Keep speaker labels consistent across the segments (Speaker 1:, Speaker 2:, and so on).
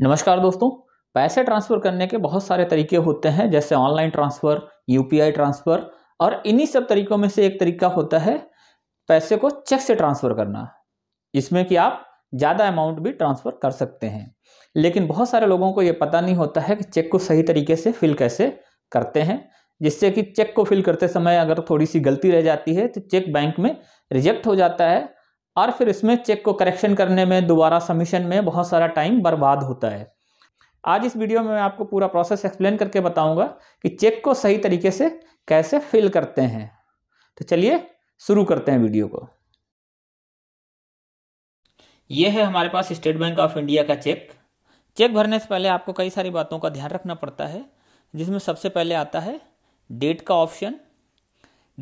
Speaker 1: नमस्कार दोस्तों पैसे ट्रांसफ़र करने के बहुत सारे तरीके होते हैं जैसे ऑनलाइन ट्रांसफ़र यूपीआई ट्रांसफ़र और इन्हीं सब तरीकों में से एक तरीका होता है पैसे को चेक से ट्रांसफ़र करना इसमें कि आप ज़्यादा अमाउंट भी ट्रांसफ़र कर सकते हैं लेकिन बहुत सारे लोगों को ये पता नहीं होता है कि चेक को सही तरीके से फिल कैसे करते हैं जिससे कि चेक को फिल करते समय अगर थोड़ी सी गलती रह जाती है तो चेक बैंक में रिजेक्ट हो जाता है और फिर इसमें चेक को करेक्शन करने में दोबारा सबमिशन में बहुत सारा टाइम बर्बाद होता है आज इस वीडियो में मैं आपको पूरा प्रोसेस एक्सप्लेन करके बताऊंगा कि चेक को सही तरीके से कैसे फिल करते हैं तो चलिए शुरू करते हैं वीडियो को यह है हमारे पास स्टेट बैंक ऑफ इंडिया का चेक चेक भरने से पहले आपको कई सारी बातों का ध्यान रखना पड़ता है जिसमें सबसे पहले आता है डेट का ऑप्शन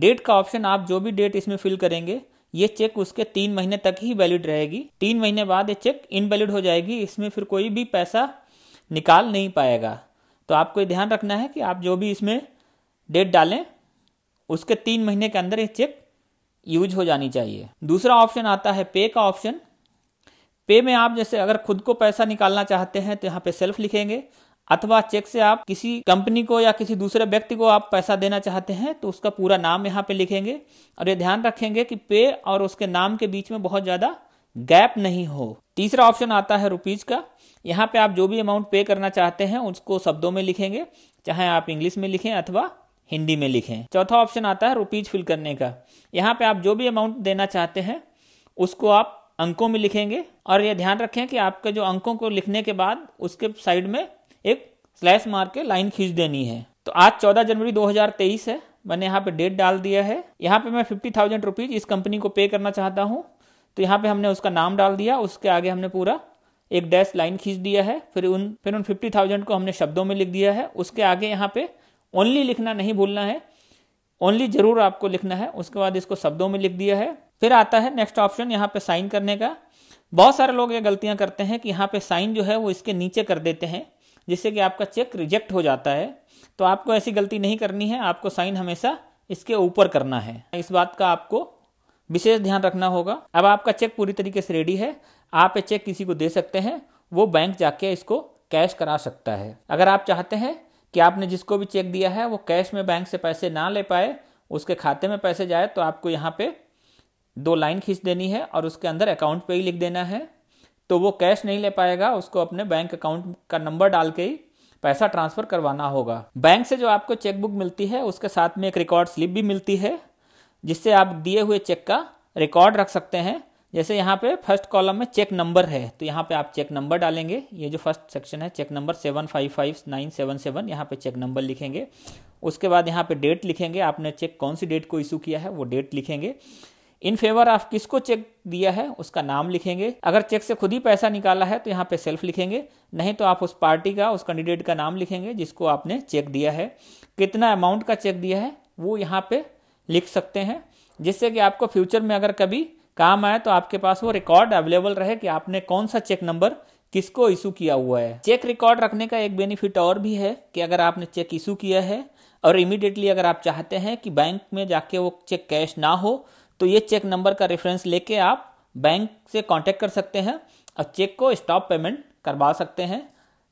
Speaker 1: डेट का ऑप्शन आप जो भी डेट इसमें फिल करेंगे ये चेक उसके तीन महीने तक ही वैलिड रहेगी तीन महीने बाद ये चेक इनवैलिड हो जाएगी इसमें फिर कोई भी पैसा निकाल नहीं पाएगा तो आपको ये ध्यान रखना है कि आप जो भी इसमें डेट डालें उसके तीन महीने के अंदर ये चेक यूज हो जानी चाहिए दूसरा ऑप्शन आता है पे का ऑप्शन पे में आप जैसे अगर खुद को पैसा निकालना चाहते हैं तो यहाँ पे सेल्फ लिखेंगे अथवा चेक से आप किसी कंपनी को या किसी दूसरे व्यक्ति को आप पैसा देना चाहते हैं तो उसका पूरा नाम यहाँ पे लिखेंगे और ये ध्यान रखेंगे कि पे और उसके नाम के बीच में बहुत ज़्यादा गैप नहीं हो तीसरा ऑप्शन आता है रुपीज का यहाँ पे आप जो भी अमाउंट पे करना चाहते हैं उसको शब्दों में लिखेंगे चाहे आप इंग्लिश में लिखें अथवा हिंदी में लिखें चौथा ऑप्शन आता है रुपीज फिल करने का यहाँ पे आप जो भी अमाउंट देना चाहते हैं उसको आप अंकों में लिखेंगे और ये ध्यान रखें कि आपके जो अंकों को लिखने के बाद उसके साइड में एक स्लैश मार के लाइन खींच देनी है तो आज चौदह जनवरी दो है मैंने यहाँ पे डेट डाल दिया है यहाँ पे मैं फिफ्टी थाउजेंड रुपीज इस कंपनी को पे करना चाहता हूँ तो यहाँ पे हमने उसका नाम डाल दिया उसके आगे हमने पूरा एक डैश लाइन खींच दिया है फिर उन फिर उन फिफ्टी थाउजेंड को हमने शब्दों में लिख दिया है उसके आगे यहाँ पे ओनली लिखना नहीं भूलना है ओनली जरूर आपको लिखना है उसके बाद इसको शब्दों में लिख दिया है फिर आता है नेक्स्ट ऑप्शन यहाँ पे साइन करने का बहुत सारे लोग ये गलतियां करते हैं कि यहाँ पे साइन जो है वो इसके नीचे कर देते हैं जिससे कि आपका चेक रिजेक्ट हो जाता है तो आपको ऐसी गलती नहीं करनी है आपको साइन हमेशा इसके ऊपर करना है इस बात का आपको विशेष ध्यान रखना होगा अब आपका चेक पूरी तरीके से रेडी है आप ये चेक किसी को दे सकते हैं वो बैंक जाके इसको कैश करा सकता है अगर आप चाहते हैं कि आपने जिसको भी चेक दिया है वो कैश में बैंक से पैसे ना ले पाए उसके खाते में पैसे जाए तो आपको यहाँ पे दो लाइन खींच देनी है और उसके अंदर अकाउंट पे ही लिख देना है तो वो कैश नहीं ले पाएगा उसको अपने बैंक अकाउंट का नंबर डाल के ही पैसा ट्रांसफर करवाना होगा बैंक से जो आपको चेकबुक मिलती है उसके साथ में एक रिकॉर्ड स्लिप भी मिलती है जिससे आप दिए हुए चेक का रिकॉर्ड रख सकते हैं जैसे यहाँ पे फर्स्ट कॉलम में चेक नंबर है तो यहाँ पे आप चेक नंबर डालेंगे ये जो फर्स्ट सेक्शन है cheque number seven five five nine seven seven यहाँ पे चेक नंबर लिखेंगे उसके बाद यहाँ पे डेट लिखेंगे आपने चेक कौन सी डेट को इशू किया है वो डेट लिखेंगे इन फेवर ऑफ किसको चेक दिया है उसका नाम लिखेंगे अगर चेक से खुद ही पैसा निकाला है तो यहाँ पे सेल्फ लिखेंगे नहीं तो आप उस पार्टी का उस कैंडिडेट का नाम लिखेंगे जिसको आपने चेक दिया है कितना अमाउंट का चेक दिया है वो यहाँ पे लिख सकते हैं जिससे कि आपको फ्यूचर में अगर कभी काम आए तो आपके पास वो रिकॉर्ड अवेलेबल रहे कि आपने कौन सा चेक नंबर किसको इशू किया हुआ है चेक रिकॉर्ड रखने का एक बेनिफिट और भी है कि अगर आपने चेक इशू किया है और इमीडिएटली अगर आप चाहते हैं कि बैंक में जाके वो चेक कैश ना हो तो ये चेक नंबर का रेफरेंस लेके आप बैंक से कांटेक्ट कर सकते हैं और चेक को स्टॉप पेमेंट करवा सकते हैं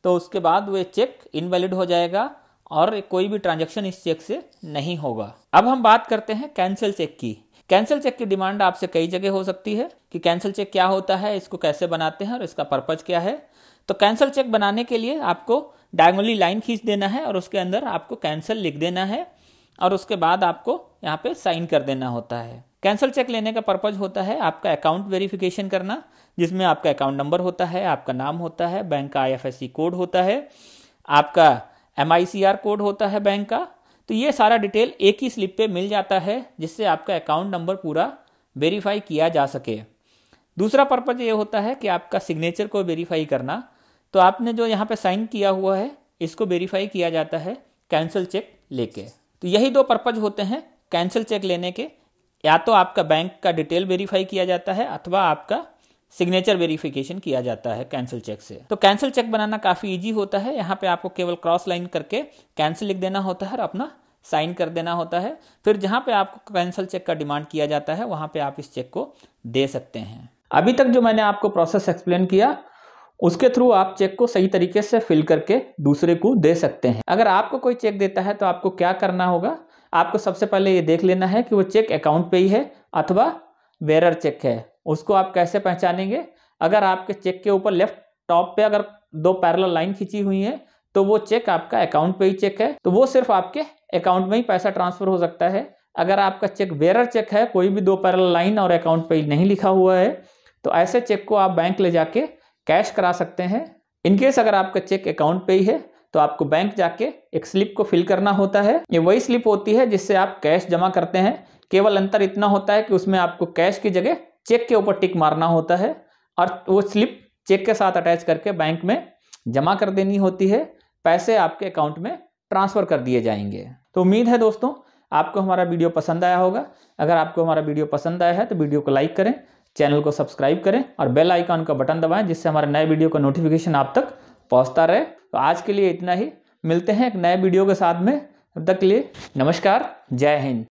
Speaker 1: तो उसके बाद वो चेक इनवैलिड हो जाएगा और कोई भी ट्रांजैक्शन इस चेक से नहीं होगा अब हम बात करते हैं कैंसिल चेक की कैंसिल चेक की डिमांड आपसे कई जगह हो सकती है कि कैंसिल चेक क्या होता है इसको कैसे बनाते हैं और इसका पर्पज क्या है तो कैंसिल चेक बनाने के लिए आपको डायगोनली लाइन खींच देना है और उसके अंदर आपको कैंसिल लिख देना है और उसके बाद आपको यहाँ पे साइन कर देना होता है कैंसल चेक लेने का पर्पज होता है आपका अकाउंट वेरिफिकेशन करना जिसमें आपका अकाउंट नंबर होता है आपका नाम होता है बैंक का आई कोड होता है आपका एम कोड होता है बैंक का तो ये सारा डिटेल एक ही स्लिप पे मिल जाता है जिससे आपका अकाउंट नंबर पूरा वेरीफाई किया जा सके दूसरा पर्पज ये होता है कि आपका सिग्नेचर को वेरीफाई करना तो आपने जो यहाँ पे साइन किया हुआ है इसको वेरीफाई किया जाता है कैंसिल चेक लेके तो यही दो पर्पज होते हैं कैंसिल चेक लेने के या तो आपका बैंक का डिटेल वेरीफाई किया जाता है अथवा आपका सिग्नेचर वेरिफिकेशन किया जाता है कैंसिल चेक से तो कैंसिल चेक बनाना काफ़ी इजी होता है यहाँ पे आपको केवल क्रॉस लाइन करके कैंसिल लिख देना होता है और अपना साइन कर देना होता है फिर जहां पे आपको कैंसिल चेक का डिमांड किया जाता है वहां पे आप इस चेक को दे सकते हैं अभी तक जो मैंने आपको प्रोसेस एक्सप्लेन किया उसके थ्रू आप चेक को सही तरीके से फिल करके दूसरे को दे सकते हैं अगर आपको कोई चेक देता है तो आपको क्या करना होगा आपको सबसे पहले ये देख लेना है कि वो चेक अकाउंट पे ही है अथवा वेरर चेक है उसको आप कैसे पहचानेंगे अगर आपके चेक के ऊपर लेफ्ट टॉप पे अगर दो पैरल लाइन खींची हुई है तो वो चेक आपका अकाउंट पे ही चेक है तो वो सिर्फ आपके अकाउंट में ही पैसा ट्रांसफर हो सकता है अगर आपका चेक वेरर चेक है कोई भी दो पैरल लाइन और अकाउंट पे नहीं लिखा हुआ है तो ऐसे चेक को आप बैंक ले जाके कैश करा सकते हैं इनकेस अगर आपका चेक अकाउंट पे ही है तो आपको बैंक जाके एक स्लिप को फिल करना होता है ये वही स्लिप होती है जिससे आप कैश जमा करते हैं केवल अंतर इतना होता है कि उसमें आपको कैश की जगह चेक के ऊपर टिक मारना होता है और वो स्लिप चेक के साथ अटैच करके बैंक में जमा कर देनी होती है पैसे आपके अकाउंट में ट्रांसफ़र कर दिए जाएंगे तो उम्मीद है दोस्तों आपको हमारा वीडियो पसंद आया होगा अगर आपको हमारा वीडियो पसंद आया है तो वीडियो को लाइक करें चैनल को सब्सक्राइब करें और बेल आइकॉन का बटन दबाएं जिससे हमारे नए वीडियो का नोटिफिकेशन आप तक पहुँचता रहे तो आज के लिए इतना ही मिलते हैं एक नए वीडियो के साथ में तब तक के लिए नमस्कार जय हिंद